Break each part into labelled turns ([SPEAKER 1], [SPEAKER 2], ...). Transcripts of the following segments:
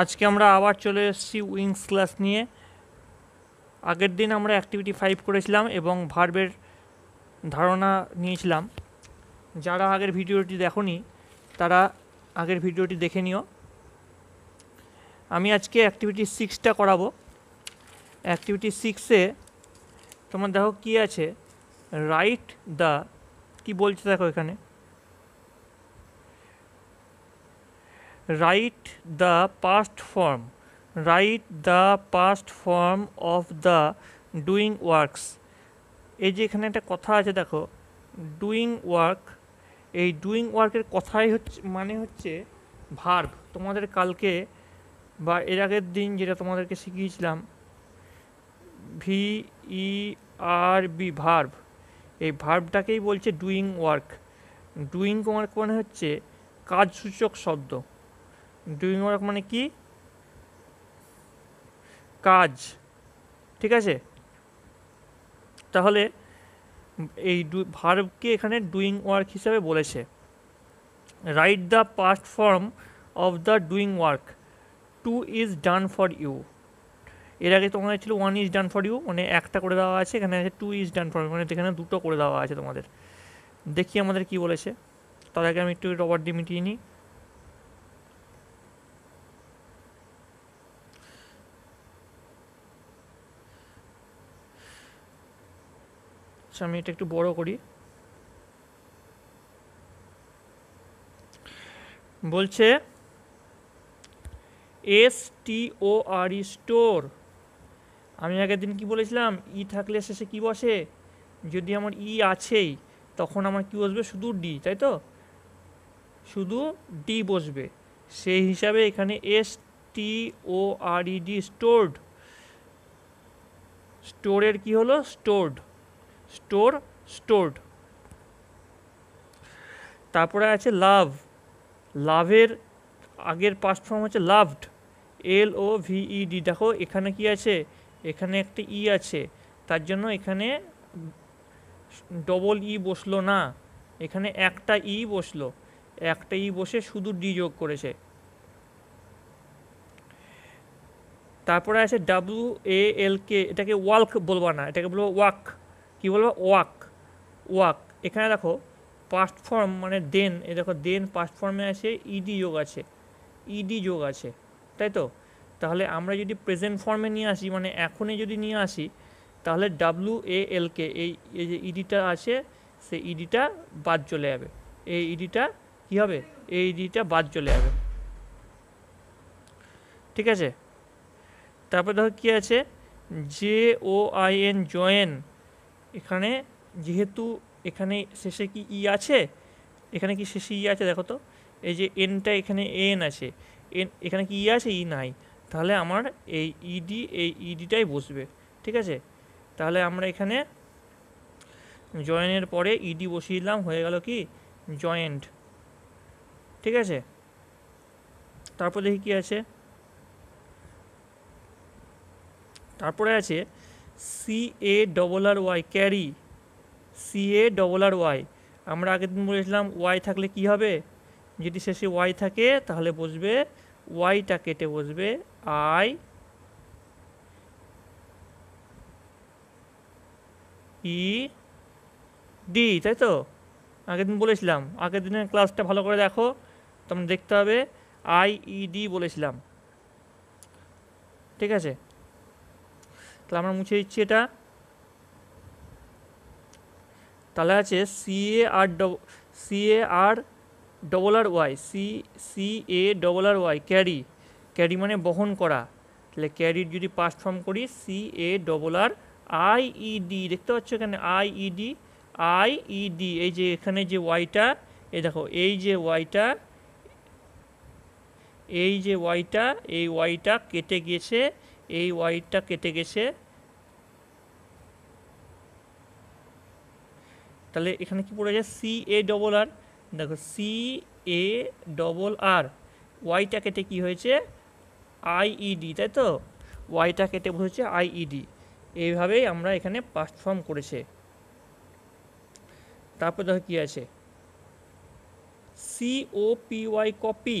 [SPEAKER 1] আজকে আমরা আবার চলে এসেছি উইংস ক্লাস নিয়ে আগের দিন আমরা অ্যাক্টিভিটি ফাইভ করেছিলাম এবং ভার্বের ধারণা নিয়েছিলাম যারা আগের ভিডিওটি দেখনি তারা আগের ভিডিওটি দেখে নিও আমি আজকে অ্যাক্টিভিটি সিক্সটা করাবো অ্যাক্টিভিটি সিক্সে তোমার দেখো কী আছে রাইট দ্য কী বলছে দেখো এখানে write the past form write the past form of the doing works এই যে এখানে একটা কথা আছে দেখো ডুইং ওয়ার্ক এই ডুইং ওয়ার্কের কথাই হচ্ছে মানে হচ্ছে ভার্ব তোমাদের কালকে বা এর আগের দিন যেটা তোমাদেরকে শিখিয়েছিলাম V E R B verb এই ভার্বটাকেই বলছে ডুইং ওয়ার্ক ডুইং ওয়ার্ক মানে হচ্ছে কাজসূচক শব্দ ডুইং ওয়ার্ক মানে কি কাজ ঠিক আছে তাহলে এই ভার্বকে এখানে ডুইং ওয়ার্ক হিসাবে বলেছে write the past form of the doing work two is done for you এর আগে তোমাদের ছিল one is done for you মানে একটা করে দেওয়া আছে এখানে আছে two is done for you মানে এখানে দুটো করে দেওয়া আছে তোমাদের দেখি আমাদের কি বলেছে তার আগে আমি একটু রবার দিয়ে মিটিয়ে নিই আচ্ছা আমি এটা একটু বড় করি বলছে এস টি ও আর ই স্টোর আমি আগের দিন কি বলেছিলাম ই থাকলে শেষে কি বসে যদি আমার ই আছেই তখন আমার কি বসবে শুধু ডি তাই তো শুধু ডি বসবে সেই হিসাবে এখানে S T O R E D stored স্টোরের কি হলো স্টোর্ড স্টোর স্টোর্ড তারপরে আছে লাভ লাভের আগের পাস্ট ফর্ম হচ্ছে loved L O V E D দেখো এখানে কি আছে এখানে একটা ই e আছে তার জন্য এখানে ডবল ই e বসলো না এখানে একটা ই e বসলো একটা ই বসে শুধু ডি যোগ করেছে তারপরে আছে ডাব্লু এ এল কে এটাকে ওয়াল্ক বলবা না এটাকে বলবো ওয়াক কী বলবো ওয়াক ওয়াক এখানে দেখো পাস্ট ফর্ম মানে দেন এ দেখো দেন পাস্ট ফর্মে আছে ইডি যোগ আছে ইডি যোগ আছে তাই তো তাহলে আমরা যদি প্রেজেন্ট ফর্মে নিয়ে আসি মানে এখনই যদি নিয়ে আসি তাহলে ডাব্লু এ এল কে এই এই যে ইডিটা আছে সে ইডিটা বাদ চলে যাবে এই ইডিটা কী হবে এই ইডিটা বাদ চলে যাবে ঠিক আছে তারপর ধরো কী আছে J O I N join এখানে যেহেতু এখানে শেষে কি ই আছে এখানে কি শেষে ই আছে দেখো তো এই যে এনটা এখানে এন আছে এন এখানে কি ই আছে ই নাই তাহলে আমার এই ইডি e এই ইডিটাই e বসবে ঠিক আছে তাহলে আমরা এখানে জয়েনের পরে ইডি e বসিয়ে দিলাম হয়ে গেল কি জয়েন্ট ঠিক আছে তারপর দেখি কি আছে তারপরে আছে C A double R Y carry C A double R Y আমরা আগের দিন বলেছিলাম ওয়াই থাকলে কি হবে যদি শেষে ওয়াই থাকে তাহলে বসবে ওয়াইটা কেটে বসবে আই ই ডি তাই তো আগের দিন বলেছিলাম আগের দিনের ক্লাসটা ভালো করে দেখো তোমরা দেখতে হবে আই ই ডি বলেছিলাম ঠিক আছে তাহলে আমরা মুছে দিচ্ছি এটা তাহলে আছে C A R C A R double R Y C C A double R Y carry carry মানে বহন করা তাহলে ক্যারির যদি পাস্ট ফর্ম করি C A double R I E D দেখতে পাচ্ছ এখানে আই ইডি আই ইডি এই যে এখানে যে ওয়াইটা এই দেখো এই যে ওয়াইটা এই যে ওয়াইটা এই ওয়াইটা কেটে গিয়েছে এই ওয়াইডটা কেটে গেছে তাহলে এখানে কি পড়ে যায় সি এ ডবল আর দেখো সি এ ডবল আর ওয়াইটা কেটে কি হয়েছে আইইডি e তাই তো ওয়াইটা কেটে বসেছে আইইডি e এইভাবেই আমরা এখানে পারফর্ম করেছে তারপর দেখো কি আছে C O P Y copy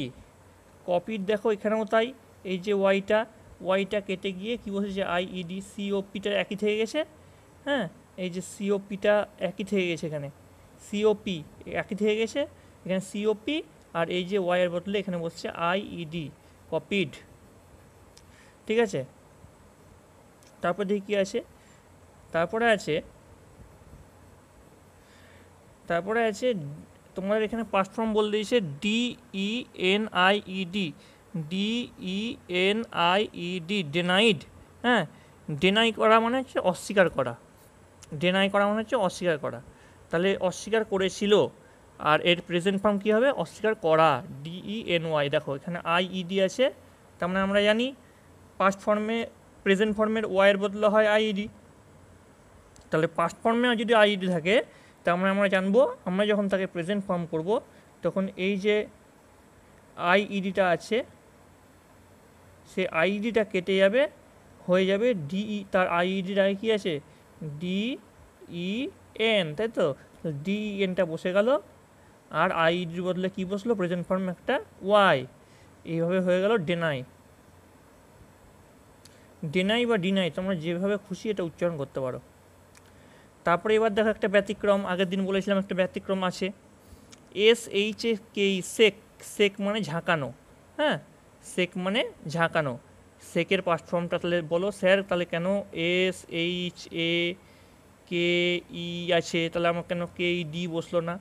[SPEAKER 1] কপির দেখো এখানেও তাই এই যে ওয়াইটা ওয়াইটা কেটে গিয়ে কী বসেছে আইইডি সিওপিটা একই থেকে গেছে হ্যাঁ এই যে সিওপিটা একই থেকে গেছে এখানে সিওপি একই থেকে গেছে এখানে সিওপি আর এই যে ওয়াইয়ের বদলে এখানে বসছে আইইডি কপিড ঠিক আছে তারপর দেখি কী আছে তারপরে আছে তারপরে আছে তোমাদের এখানে পার্ট ফর্ম বলে দিয়েছে D E N I E D D E N I E D denied হ্যাঁ ডেনাই করা মানে হচ্ছে অস্বীকার করা ডেনাই করা মানে হচ্ছে অস্বীকার করা তাহলে অস্বীকার করেছিল আর এর প্রেজেন্ট ফর্ম কী হবে অস্বীকার করা ডিই এন ওয়াই দেখো এখানে আই ই ডি আছে তার মানে আমরা জানি পাস্ট ফর্মে প্রেজেন্ট ফর্মের ওয়াইয়ের বদলে হয় আইইডি e তাহলে পাস্ট ফর্মে যদি আইইডি e থাকে তার মানে আমরা জানবো আমরা যখন তাকে প্রেজেন্ট ফর্ম করব তখন এই যে আইইডিটা e আছে সে আইডিটা কেটে যাবে হয়ে যাবে ডিই e, তার আইডিটা কি আছে ডি ই এন তাই তো ডি এনটা e বসে গেল আর আইডির বদলে কি বসলো প্রেজেন্ট ফর্ম একটা ওয়াই এইভাবে হয়ে গেল ডেনাই ডেনাই বা ডিনাই তোমরা যেভাবে খুশি এটা উচ্চারণ করতে পারো তারপরে এবার দেখো একটা ব্যতিক্রম আগের দিন বলেছিলাম একটা ব্যতিক্রম আছে S H F K shake shake মানে ঝাঁকানো হ্যাঁ সেক মানে ঝাঁকানো সেকের পাস্ট ফর্মটা তাহলে বলো স্যার তাহলে কেন এস এইচ এ কে ই আছে তাহলে আমার কেন কে ই ডি বসলো না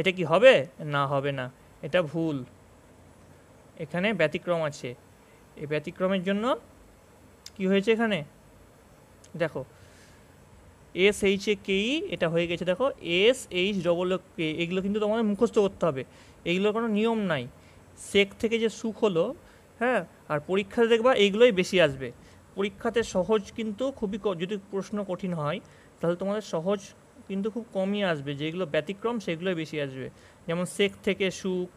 [SPEAKER 1] এটা কি হবে না হবে না এটা ভুল এখানে ব্যতিক্রম আছে এই ব্যতিক্রমের জন্য কি হয়েছে এখানে দেখো এস এইচ এ কে ই এটা হয়ে গেছে দেখো এস এইচ ডবল কে এগুলো কিন্তু তোমাদের মুখস্থ করতে হবে এগুলোর কোনো নিয়ম নাই সেক থেকে যে সুখ হলো হ্যাঁ আর পরীক্ষাতে দেখবা এইগুলোই বেশি আসবে পরীক্ষাতে সহজ কিন্তু খুবই যদি প্রশ্ন কঠিন হয় তাহলে তোমাদের সহজ কিন্তু খুব কমই আসবে যেগুলো ব্যতিক্রম সেগুলোই বেশি আসবে যেমন সেক থেকে সুক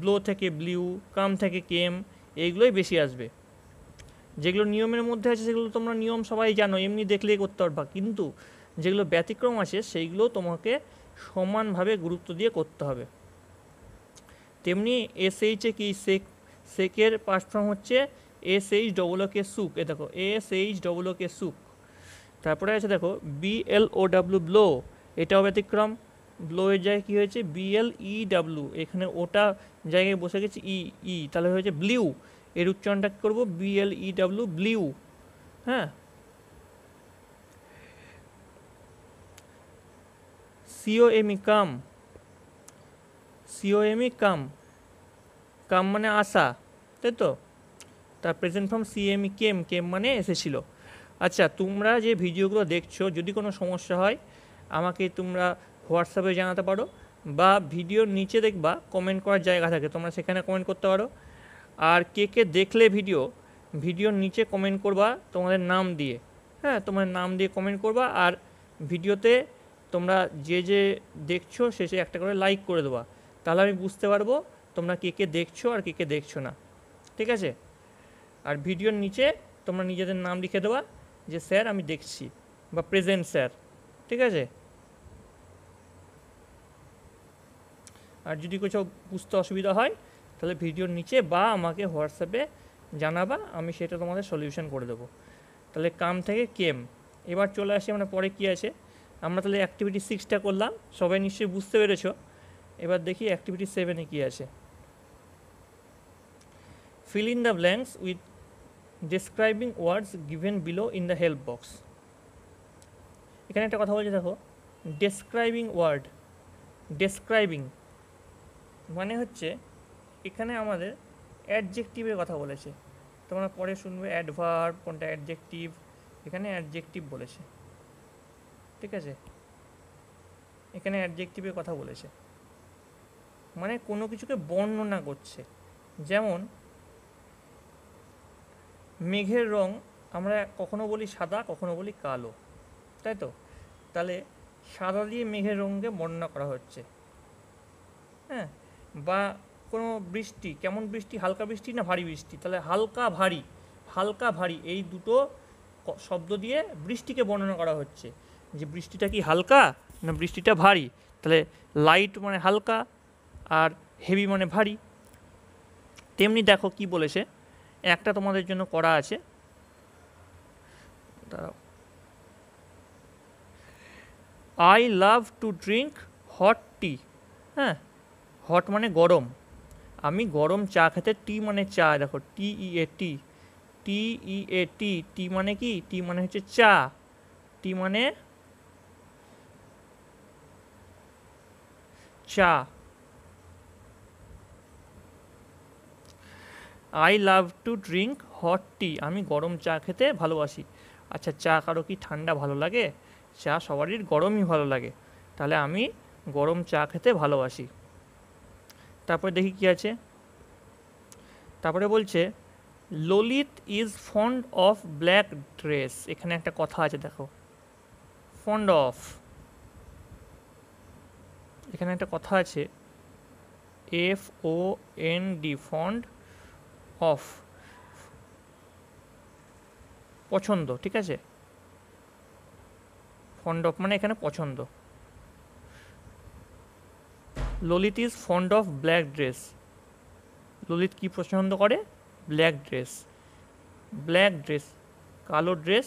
[SPEAKER 1] ব্লো থেকে ব্লিউ কাম থেকে কেম এইগুলোই বেশি আসবে যেগুলো নিয়মের মধ্যে আছে সেগুলো তোমরা নিয়ম সবাই জানো এমনি দেখলেই করতে পারবা কিন্তু যেগুলো ব্যতিক্রম আছে সেইগুলো তোমাকে সমানভাবে গুরুত্ব দিয়ে করতে হবে তেমনি এসএইচে e কি সেক সেকের পার্ট ফর্ম হচ্ছে S H double O K shook এ দেখো S H double O K shook তারপরে আছে দেখো B L O W blow এটাও ব্যতিক্রম ব্লো এর জায়গায় কী হয়েছে বিএল ই ডাব্লু এখানে ওটা জায়গায় বসে গেছে ই e, ই e, তাহলে হয়েছে ব্লিউ এর উচ্চারণটা করবো বিএল ই ডাব্লু ব্লিউ হ্যাঁ C O E e come C O E come come মানে আশা তাই তো তার present form C M came came মানে এসেছিলো আচ্ছা তোমরা যে ভিডিওগুলো দেখছো যদি কোনো সমস্যা হয় আমাকে তোমরা হোয়াটসঅ্যাপে জানাতে পারো বা ভিডিওর নিচে দেখবা কমেন্ট করার জায়গা থাকে তোমরা সেখানে কমেন্ট করতে পারো আর কে কে দেখলে ভিডিও ভিডিওর নিচে কমেন্ট করবা তোমাদের নাম দিয়ে হ্যাঁ তোমার নাম দিয়ে কমেন্ট করবা আর ভিডিওতে তোমরা যে যে দেখছো সে সে একটা করে লাইক করে দেবা তাহলে আমি বুঝতে পারবো তোমরা কে কে দেখছো আর কে কে দেখছো না ঠিক আছে আর ভিডিওর নিচে তোমরা নিজেদের নাম লিখে দেওয়া যে স্যার আমি দেখছি বা প্রেজেন্ট স্যার ঠিক আছে আর যদি কিছু বুঝতে অসুবিধা হয় তাহলে ভিডিওর নিচে বা আমাকে হোয়াটসঅ্যাপে জানাবা আমি সেটা তোমাদের সলিউশন করে দেবো তাহলে কাম থেকে কেম এবার চলে আসি মানে পরে কি আছে আমরা তাহলে অ্যাক্টিভিটি সিক্সটা করলাম সবাই নিশ্চয়ই বুঝতে পেরেছ এবার দেখি অ্যাক্টিভিটি সেভেনে কী আছে fill in the blanks with describing words given below in the help box এখানে একটা কথা বলছি দেখো ডেসক্রাইবিং ওয়ার্ড ডেসক্রাইবিং মানে হচ্ছে এখানে আমাদের অ্যাডজেক্টিভের কথা বলেছে তোমরা পরে শুনবে অ্যাডভার্ব কোনটা অ্যাডজেক্টিভ এখানে অ্যাডজেক্টিভ বলেছে ঠিক আছে এখানে অ্যাডজেক্টিভের কথা বলেছে মানে কোনো কিছুকে বর্ণনা করছে যেমন মেঘের রং আমরা কখনো বলি সাদা কখনো বলি কালো তাই তো তাহলে সাদা দিয়ে মেঘের রঙকে বর্ণনা করা হচ্ছে হ্যাঁ বা কোনো বৃষ্টি কেমন বৃষ্টি হালকা বৃষ্টি না ভারী বৃষ্টি তাহলে হালকা ভারী হালকা ভারী এই দুটো শব্দ দিয়ে বৃষ্টিকে বর্ণনা করা হচ্ছে যে বৃষ্টিটা কি হালকা না বৃষ্টিটা ভারী তাহলে লাইট মানে হালকা আর হেভি মানে ভারী তেমনি দেখো কি বলেছে একটা তোমাদের জন্য করা আছে I love to drink hot tea হ্যাঁ হট মানে গরম আমি গরম চা খেতে টি মানে চা দেখো টি ই এ টি টি ই এ টি টি মানে কি টি মানে হচ্ছে চা টি মানে চা I love to drink hot tea আমি গরম চা খেতে ভালোবাসি আচ্ছা চা কারো কি ঠান্ডা ভালো লাগে চা সবারই গরমই ভালো লাগে তাহলে আমি গরম চা খেতে ভালোবাসি তারপরে দেখি কি আছে তারপরে বলছে Lalit is fond of black dress এখানে একটা কথা আছে দেখো ফন্ড অফ এখানে একটা কথা আছে F O N D fond of পছন্দ ঠিক আছে ফন্ড অফ মানে এখানে পছন্দ Lalit is fond of black dress Lalit কি পছন্দ করে ব্ল্যাক ড্রেস ব্ল্যাক ড্রেস কালো ড্রেস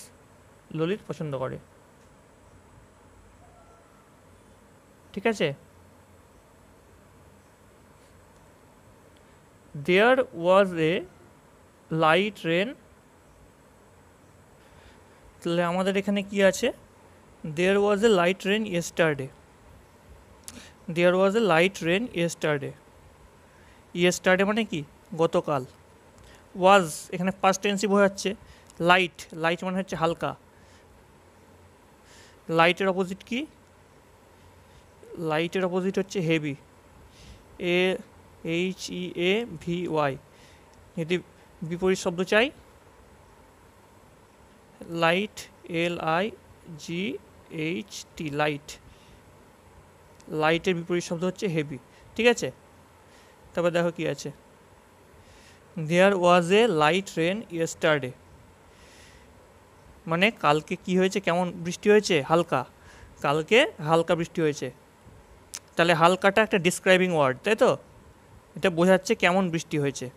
[SPEAKER 1] ললিত পছন্দ করে ঠিক আছে there was a light rain তাহলে আমাদের এখানে কি আছে there was a light rain yesterday there was a light rain yesterday yesterday মানে কি গতকাল ওয়াজ এখানে পাস্ট টেন্সি বোঝাচ্ছে লাইট লাইট মানে হচ্ছে হালকা লাইটের অপোজিট কি লাইটের অপোজিট হচ্ছে heavy A H E A V Y যদি বিপরীত শব্দ চাই light L I G H T light লাইটের বিপরীত শব্দ হচ্ছে হেভি ঠিক আছে তারপর দেখো কি আছে there was a light rain yesterday মানে কালকে কি হয়েছে কেমন বৃষ্টি হয়েছে হালকা কালকে হালকা বৃষ্টি হয়েছে তাহলে হালকাটা একটা ডিসক্রাইবিং ওয়ার্ড তাই তো এটা বোঝাচ্ছে কেমন বৃষ্টি হয়েছে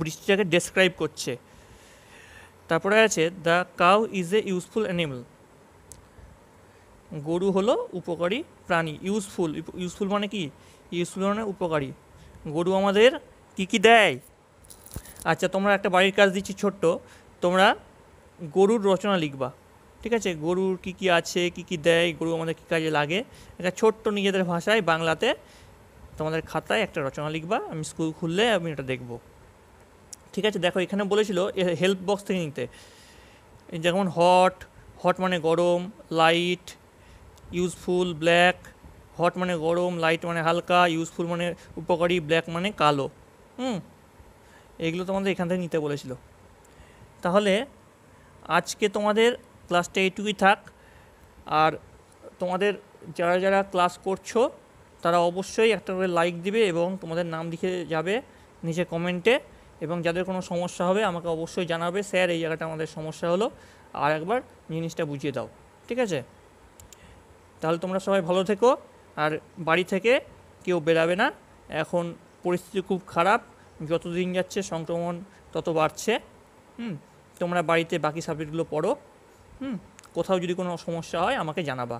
[SPEAKER 1] বৃষ্টিটাকে ডেসক্রাইব করছে তারপরে আছে the cow is a useful animal গরু হলো উপকারী প্রাণী ইউজফুল ইউজফুল মানে কি ইউজফুল মানে উপকারী গরু আমাদের কি কি দেয় আচ্ছা তোমরা একটা বাড়ির কাজ দিচ্ছি ছোট্ট তোমরা গরুর রচনা লিখবা ঠিক আছে গরুর কি কি আছে কি কি দেয় গরু আমাদের কী কাজে লাগে একটা ছোট্ট নিজেদের ভাষায় বাংলাতে তোমাদের খাতায় একটা রচনা লিখবা আমি স্কুল খুললে আমি এটা দেখব ঠিক আছে দেখো এখানে বলেছিল হেল্প বক্স থেকে নিতে যেমন হট হট মানে গরম লাইট ইউজফুল ব্ল্যাক হট মানে গরম লাইট মানে হালকা ইউজফুল মানে উপকারী ব্ল্যাক মানে কালো হুম এগুলো তোমাদের এখান থেকে নিতে বলেছিল তাহলে আজকে তোমাদের ক্লাসটা এইটুকুই থাক আর তোমাদের যারা যারা ক্লাস করছো তারা অবশ্যই একটা করে লাইক দিবে এবং তোমাদের নাম লিখে যাবে নিচে কমেন্টে এবং যাদের কোনো সমস্যা হবে আমাকে অবশ্যই জানাবে স্যার এই জায়গাটা আমাদের সমস্যা হলো আর একবার জিনিসটা বুঝিয়ে দাও ঠিক আছে তাহলে তোমরা সবাই ভালো থেকো আর বাড়ি থেকে কেউ বেরাবে না এখন পরিস্থিতি খুব খারাপ যত দিন যাচ্ছে সংক্রমণ তত বাড়ছে হুম তোমরা বাড়িতে বাকি সাবজেক্টগুলো পড়ো হুম কোথাও যদি কোনো সমস্যা হয় আমাকে জানাবা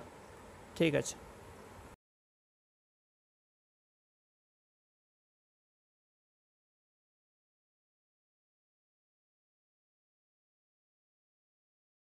[SPEAKER 1] ঠিক আছে